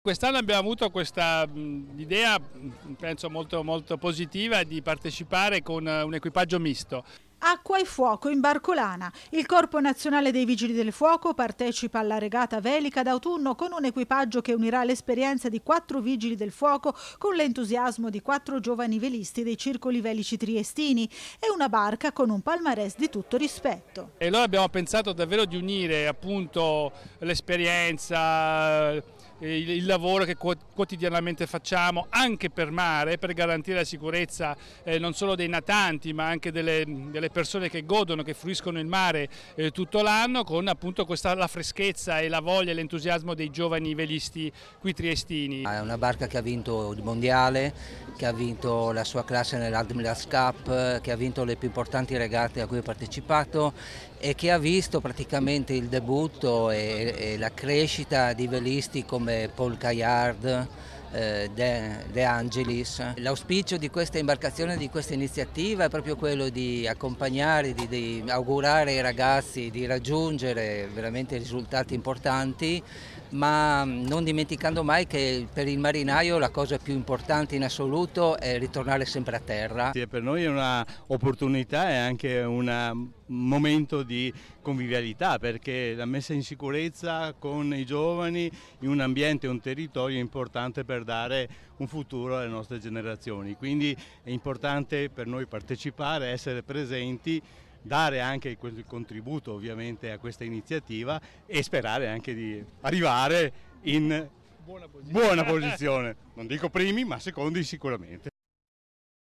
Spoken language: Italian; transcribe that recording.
Quest'anno abbiamo avuto questa idea, penso molto, molto positiva, di partecipare con eh, un equipaggio misto. Acqua e fuoco in Barcolana. Il Corpo Nazionale dei Vigili del Fuoco partecipa alla regata velica d'autunno con un equipaggio che unirà l'esperienza di quattro vigili del fuoco con l'entusiasmo di quattro giovani velisti dei circoli velici triestini e una barca con un palmarès di tutto rispetto. E noi abbiamo pensato davvero di unire appunto l'esperienza eh, il, il lavoro che quotidianamente facciamo anche per mare per garantire la sicurezza eh, non solo dei natanti ma anche delle, delle, persone che godono, che fruiscono il mare eh, tutto l'anno con appunto questa, la freschezza e la voglia e l'entusiasmo dei giovani velisti qui triestini. Ah, è una barca che ha vinto il mondiale, che ha vinto la sua classe nell'Admiral Cup, che ha vinto le più importanti regate a cui ha partecipato e che ha visto praticamente il debutto e, e la crescita di velisti come Paul Caillard, eh, De, De, Angelis. L'auspicio di questa imbarcazione, di questa iniziativa è proprio quello di accompagnare, di, di augurare ai ragazzi di raggiungere veramente risultati importanti, ma non dimenticando mai che per il marinaio la cosa più importante in assoluto è ritornare sempre a terra. Sì, per noi è un'opportunità e anche una momento di convivialità perché la messa in sicurezza con i giovani in un ambiente e un territorio è importante per dare un futuro alle nostre generazioni. Quindi è importante per noi partecipare, essere presenti dare anche il contributo ovviamente a questa iniziativa e sperare anche di arrivare in buona posizione. Buona posizione. Non dico primi, ma secondi sicuramente.